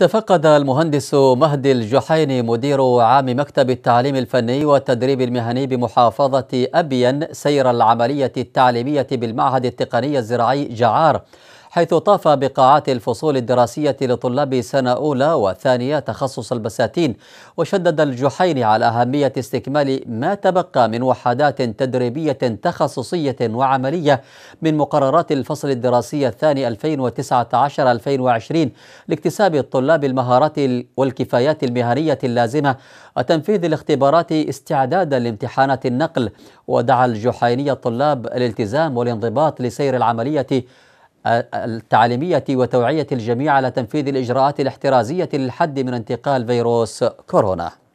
تفقد المهندس مهدي الجحيني مدير عام مكتب التعليم الفني والتدريب المهني بمحافظة أبين سير العملية التعليمية بالمعهد التقني الزراعي جعار حيث طاف بقاعات الفصول الدراسية لطلاب سنة أولى وثانية تخصص البساتين وشدد الجحيني على أهمية استكمال ما تبقى من وحدات تدريبية تخصصية وعملية من مقررات الفصل الدراسي الثاني 2019-2020 لاكتساب الطلاب المهارات والكفايات المهنية اللازمة وتنفيذ الاختبارات استعدادا لامتحانات النقل ودعا الجحيني الطلاب الالتزام والانضباط لسير العملية التعليمية وتوعية الجميع على تنفيذ الإجراءات الاحترازية للحد من انتقال فيروس كورونا